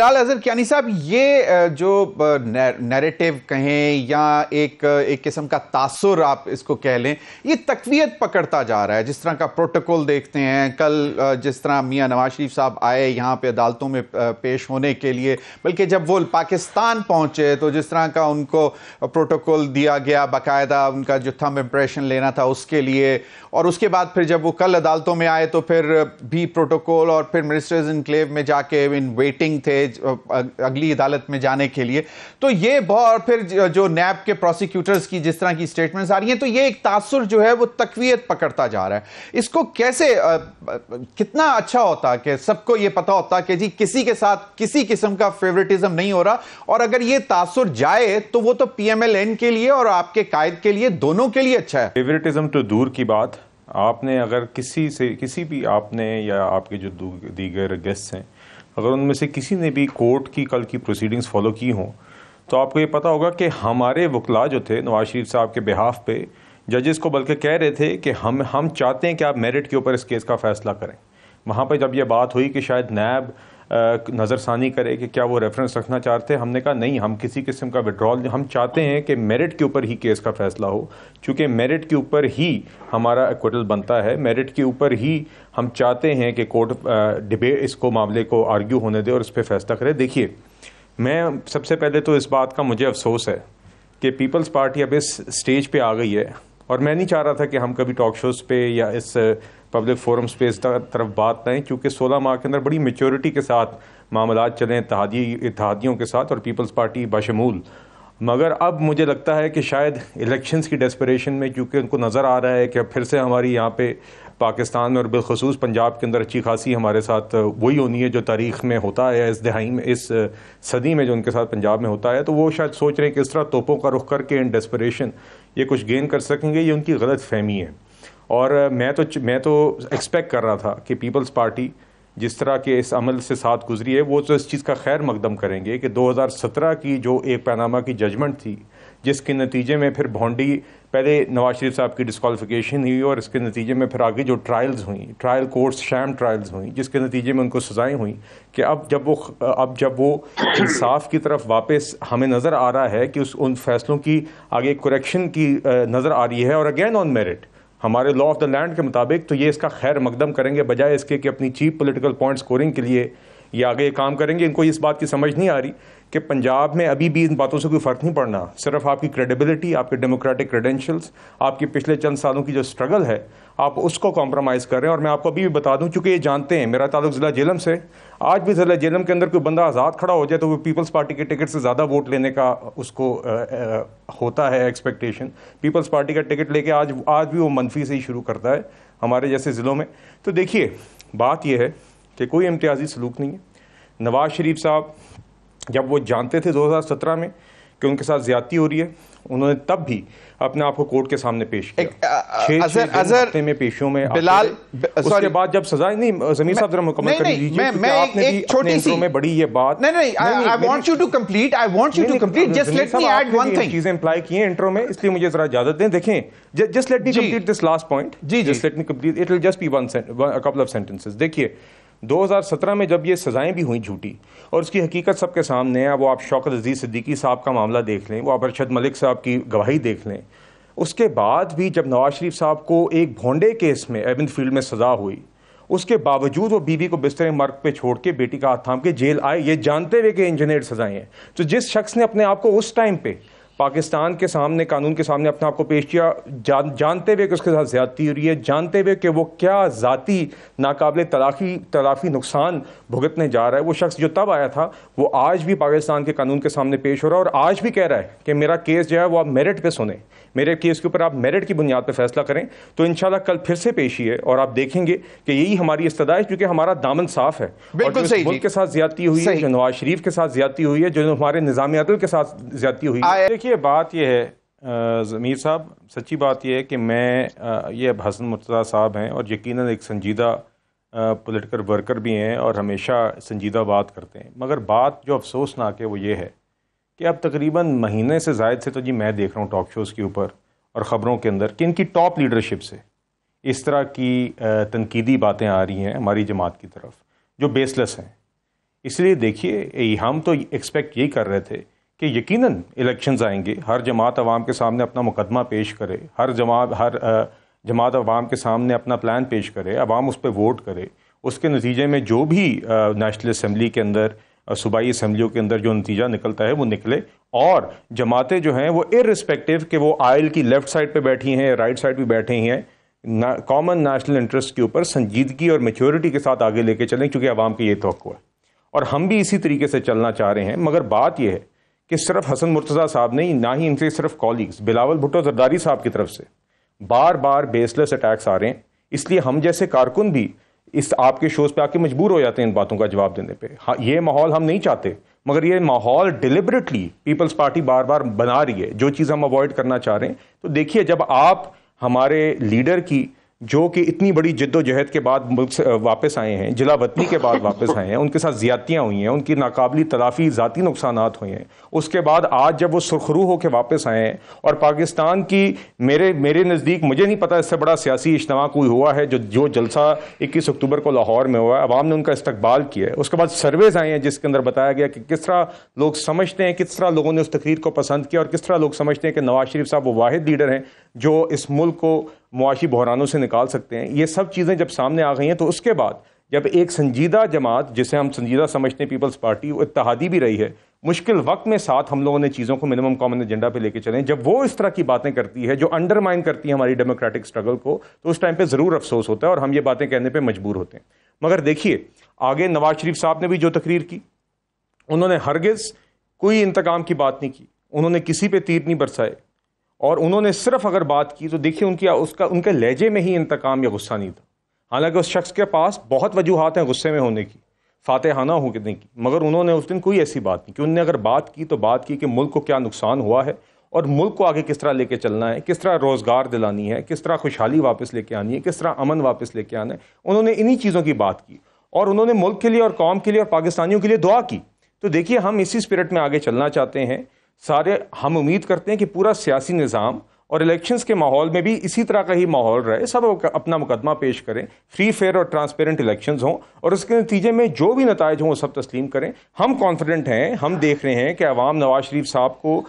फिलहाल अजहर क्यानी साहब ये जो नैरेटिव कहें या एक एक किस्म का तासुर आप इसको कह लें ये तकवीत पकड़ता जा रहा है जिस तरह का प्रोटोकॉल देखते हैं कल जिस तरह मियाँ नवाज शरीफ साहब आए यहाँ पे अदालतों में पेश होने के लिए बल्कि जब वो पाकिस्तान पहुँचे तो जिस तरह का उनको प्रोटोकॉल दिया गया बाकायदा उनका जो थम इम्प्रेशन लेना था उसके लिए और उसके बाद फिर जब वो कल अदालतों में आए तो फिर भी प्रोटोकॉल और फिर मिनिस्टर्स इनक्लेव में जाके इन वेटिंग थे अगली अदालत में जाने के लिए तो ये और फिर जो नैब के प्रोसिक्यूटर्स की जिस तरह की स्टेटमेंट्स आ रही हैं तो ये एक तासुर जो है वो तकवीत पकड़ता जा रहा है इसको कैसे कितना अच्छा होता कि सबको ये पता होता कि जी किसी के साथ किसी किस्म का फेवरेटिज्म नहीं हो रहा और अगर ये तासुर जाए तो वो तो पीएमएलएन के लिए और आपके कायद के लिए दोनों के लिए अच्छा है फेवरेटिज्म तो दूर की बात आपने अगर किसी से किसी भी आपने या आपके जो दीगर गेस्ट हैं अगर उनमें से किसी ने भी कोर्ट की कल की प्रोसीडिंग्स फॉलो की हों तो आपको ये पता होगा कि हमारे वकला जो थे नवाज शरीफ साहब के बिहाफ पे जजेस को बल्कि कह रहे थे कि हम हम चाहते हैं कि आप मेरिट के ऊपर इस केस का फैसला करें वहाँ पर जब यह बात हुई कि शायद नैब नज़रसानी करे कि क्या वो रेफरेंस रखना चाहते हैं हमने कहा नहीं हम किसी किस्म का विड्रॉल हम चाहते हैं कि मेरिट के ऊपर ही केस का फैसला हो चूँकि मेरिट के ऊपर ही हमारा एक्विटल बनता है मेरिट के ऊपर ही हम चाहते हैं कि कोर्ट डिबेट इसको मामले को आर्ग्यू होने दे और इस पर फैसला करे देखिए मैं सबसे पहले तो इस बात का मुझे अफसोस है कि पीपल्स पार्टी अब इस स्टेज पे आ गई है और मैं नहीं चाह रहा था कि हम कभी टॉक शोज़ पे या इस पब्लिक फोरम स्पेस तरफ बात लाएँ क्योंकि सोलह माह के अंदर बड़ी मेच्योरिटी के साथ मामला चलें इतिहादी इतिहादियों के साथ और पीपल्स पार्टी बशमूल मगर अब मुझे लगता है कि शायद इलेक्शंस की डेस्परेशन में क्योंकि उनको नज़र आ रहा है कि अब फिर से हमारी यहाँ पे पाकिस्तान में और बिलखसूस पंजाब के अंदर अच्छी खासी हमारे साथ वही होनी है जो तारीख में होता है इस दहाई में इस सदी में जो उनके साथ पंजाब में होता है तो वो शायद सोच रहे हैं कि इस तरह तोपों का रुख करके इन डेस्परेशन ये कुछ गेन कर सकेंगे ये उनकी गलत फहमी है और मैं तो मैं तो एक्सपेक्ट कर रहा था कि पीपल्स पार्टी जिस तरह के इस अमल से साथ गुजरी है वो तो इस चीज़ का खैर मकदम करेंगे कि 2017 की जो एक पैनामा की जजमेंट थी जिसके नतीजे में फिर भोंडी पहले नवाज शरीफ साहब की डिस्कॉलिफिकेशन हुई और इसके नतीजे में फिर आगे जो ट्रायल्स हुई ट्रायल कोर्ट्स शैम ट्रायल्स हुई जिसके नतीजे में उनको सज़ाएँ हुई कि अब जब वो अब जब वो इंसाफ की तरफ वापस हमें नज़र आ रहा है कि उस उन फैसलों की आगे करेक्शन की नज़र आ रही है और अगेन ऑन मेरिट हमारे लॉ ऑफ द लैंड के मुताबिक तो ये इसका खैर मकदम करेंगे बजाय इसके कि अपनी चीप पोलिटिकल पॉइंट स्कोरिंग के लिए ये आगे ये काम करेंगे इनको इस बात की समझ नहीं आ रही कि पंजाब में अभी भी इन बातों से कोई फ़र्क नहीं पड़ना सिर्फ आपकी क्रेडिबिलिटी आपके डेमोक्रेटिक क्रेडेंशियल्स आपकी पिछले चंद सालों की जो स्ट्रगल है आप उसको कॉम्प्रोमाइज़ कर रहे हैं और मैं आपको अभी भी बता दूं क्योंकि ये जानते हैं मेरा ताल्लुक ज़िला जेलम से आज भी ज़िला जेलम के अंदर कोई बंदा आज़ाद खड़ा हो जाए तो वो पीपल्स पार्टी के टिकट से ज़्यादा वोट लेने का उसको आ, आ, होता है एक्सपेक्टेशन पीपल्स पार्टी का टिकट लेके आज आज भी वो मनफी से ही शुरू करता है हमारे जैसे ज़िलों में तो देखिए बात यह है कि कोई इम्तियाजी सलूक नहीं है नवाज़ शरीफ साहब जब वो जानते थे दो में कि उनके साथ ज्यादती हो रही है उन्होंने तब भी अपने आप को कोर्ट के सामने पेश किया अजर में पेशियों में बिलाल उसके बाद जब सजा नहीं जमीर साहब जरा मुकम्मल कर लीजिए मैं एक, छोटी सी में बड़ी ये बात नहीं नहीं I want you to complete I want you to complete just let me add one thing चीजें इंप्लाई की हैं इंट्रो में इसलिए मुझे जरा इजाजत दें देखें just let me complete this last point जी just let me complete it will just be one couple of sentences देखिए 2017 में जब ये सज़ाएं भी हुई झूठी और उसकी हकीकत सबके सामने है वो आप शौकत अजीज़ सिद्दीकी साहब का मामला देख लें वो आप अरशद मलिक साहब की गवाही देख लें उसके बाद भी जब नवाज शरीफ साहब को एक भोंडे केस में एबिन फील्ड में सज़ा हुई उसके बावजूद वो बीवी को बिस्तर मर्ग पे छोड़ के बेटी का हाथ थाम के जेल आए ये जानते हुए कि इंजीनियर सजाएं हैं तो जिस शख्स ने अपने आप को उस टाइम पे पाकिस्तान के सामने कानून के सामने अपने आप को पेश किया जान जानते हुए कि उसके साथ ज़्यादती हो रही है जानते हुए कि वो क्या ज़ाती नाकबले तलाफी तलाफी नुकसान भुगतने जा रहा है वो शख्स जो तब आया था वो आज भी पाकिस्तान के कानून के सामने पेश हो रहा है और आज भी कह रहा है कि मेरा केस जो है वो आप मेरिट पर सुने मेरे केस के ऊपर आप मेरिट की बुनियाद पर फैसला करें तो इन कल फिर से पेशी है और आप देखेंगे कि यही हमारी है क्योंकि हमारा दामन साफ है बिल्कुल सही मुल्क के साथ ज्यादा हुई है जो नवाज शरीफ के साथ ज्यादा हुई है जो हमारे निज़ाम अदल के साथ ज्यादा हुई है देखिए देखिए बात यह है ज़मीर साहब सच्ची बात यह है कि मैं ये अब हसन मुर्तज़ा साहब हैं और यकीनन एक संजीदा पॉलिटिकल वर्कर भी हैं और हमेशा संजीदा बात करते हैं मगर बात जो अफसोसनाक है वो ये है कि अब तकरीबन महीने से जायद से तो जी मैं देख रहा हूँ टॉक शोज़ के ऊपर और ख़बरों के अंदर कि इनकी टॉप लीडरशिप से इस तरह की तनकीदी बातें आ रही हैं हमारी जमात की तरफ जो बेसलेस हैं इसलिए देखिए हम तो एक्सपेक्ट यही कर रहे थे कि यकीनन इलेक्शंस आएंगे हर जमात आवाम के सामने अपना मुकदमा पेश करे हर जमात हर जमात अवाम के सामने अपना प्लान पेश करे अवाम उस पर वोट करे उसके नतीजे में जो भी नेशनल असम्बली के अंदर सूबाई असम्बलियों के अंदर जो नतीजा निकलता है वो निकले और जमातें जो हैं वो इरिस्पेक्टिव कि वो आयल की लेफ़्ट साइड पे बैठी हैं राइट साइड भी बैठे ही हैं कॉमन नेशनल इंटरेस्ट के ऊपर संजीदगी और मेच्योरिटी के साथ आगे लेके चलें क्योंकि आवाम की ये तो है और हम भी इसी तरीके से चलना चाह रहे हैं मगर बात यह है कि सिर्फ हसन मुर्तज़ा साहब नहीं ना ही इनसे सिर्फ कॉलीग्स बिलावल भुट्टो जरदारी साहब की तरफ से बार बार बेसलेस अटैक्स आ रहे हैं इसलिए हम जैसे कारकुन भी इस आपके शोज़ पे आके मजबूर हो जाते हैं इन बातों का जवाब देने पे हाँ ये माहौल हम नहीं चाहते मगर ये माहौल डिलिबरेटली पीपल्स पार्टी बार बार बना रही है जो चीज़ हम अवॉइड करना चाह रहे हैं तो देखिए जब आप हमारे लीडर की जो कि इतनी बड़ी जद्दोजहद के बाद मुल्क वापस आए हैं जिला वतनी के बाद वापस आए हैं उनके साथ ज्यादतियाँ हुई हैं उनकी नाकाबली तलाफी ज़ाती नुकसान हुए हैं उसके बाद आज जब वो सुरखरू होकर वापस आए हैं और पाकिस्तान की मेरे मेरे नज़दीक मुझे नहीं पता इससे बड़ा सियासी इज्तम कोई हुआ है जो जो जलसा इक्कीस अक्टूबर को लाहौर में हुआ है आवाम ने उनका इस्तबाल किया है उसके बाद सर्वेज आए हैं जिसके अंदर बताया गया कि किस तरह लोग समझते हैं किस तरह लोगों ने उस तकरीर को पसंद किया और किस तरह लोग समझते हैं कि नवाज शरीफ साहब वो वाद लीडर हैं जो इस मुल्क को मुआशी बहरानों से निकाल सकते हैं ये सब चीज़ें जब सामने आ गई हैं तो उसके बाद जब एक संजीदा जमात जिसे हम संजीदा समझते हैं पीपल्स पार्टी वो इतहादी भी रही है मुश्किल वक्त में साथ हम लोगों ने चीज़ों को मिनिमम कॉमन एजेंडा पे लेके चलें जब वो इस तरह की बातें करती है जो अंडरमाइन करती है हमारी डेमोक्रेटिक स्ट्रगल को तो उस टाइम पे ज़रूर अफसोस होता है और हम ये बातें कहने पर मजबूर होते हैं मगर देखिए आगे नवाज शरीफ साहब ने भी जो तकरीर की उन्होंने हरगज़ कोई इंतकाम की बात नहीं की उन्होंने किसी पर तीर नहीं बरसाए और उन्होंने सिर्फ अगर बात की तो देखिए उनकी उसका उनके लहजे में ही इंतकाम या गुस्सा नहीं था हालांकि उस शख्स के पास बहुत वजूहत हैं गुस्से में होने की फातहाना होने की मगर उन्होंने उस दिन कोई ऐसी बात नहीं कि उनने अगर बात की तो बात की कि मुल्क को क्या नुकसान हुआ है और मुल्क को आगे किस तरह लेके चलना है किस तरह रोज़गार दिलानी है किस तरह खुशहाली वापस लेके आनी है किस तरह अमन वापस लेके आना है उन्होंने इन्हीं चीज़ों की बात की और उन्होंने मुल्क के लिए और कौम के लिए और पाकिस्तानियों के लिए दुआ की तो देखिए हम इसी स्पिरिट में आगे चलना चाहते हैं सारे हम उम्मीद करते हैं कि पूरा सियासी निज़ाम और इलेक्शंस के माहौल में भी इसी तरह का ही माहौल रहे सब अपना मुकदमा पेश करें फ्री फेयर और ट्रांसपेरेंट इलेक्शंस हों और उसके नतीजे में जो भी नतज हों सब तस्लीम करें हम कॉन्फिडेंट हैं हम देख रहे हैं कि अवाम नवाज शरीफ साहब को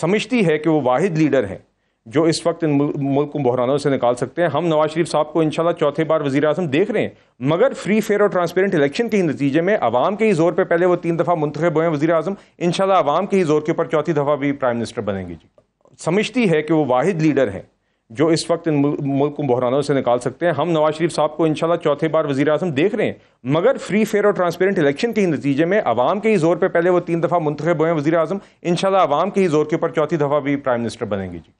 समझती है कि वो वाहिद लीडर हैं जो इस वक्त इन मुल्क को बहरानों से निकाल सकते हैं हम नवाज शरीफ साहब को इंशाल्लाह चौथे बार वजी अजम देख रहे हैं मगर फ्री फेयर और ट्रांसपेरेंट इलेक्शन के ही नतीजे में आवाम के ही जोर पर पहले वो तीन दफ़ा मुंतब हुए हैं वजी अजम इन आवाम के ही जोर के ऊपर चौथी दफ़ा भी प्राइम मिनिस्टर बनेंगे जी समझती है कि वो वाहिद लीडर हैं जो इस वक्त इन मुल्क को बहरानों से निकाल सकते हैं हम नवाज शरीफ साहब को इंशाल्लाह चौथे बार वजी अजम देख रहे हैं मगर फ्री फेयर और ट्रांसपेरेंट इलेक्शन के ही नतीजे में आवाम के ही जोर पर पहले वो तीन दफ़ा मुंतब हुए हैं वजी अजम इन आवाम के ही जोर के ऊपर चौथी दफ़ा भी प्राइम मिनिस्टर बनेंगे जी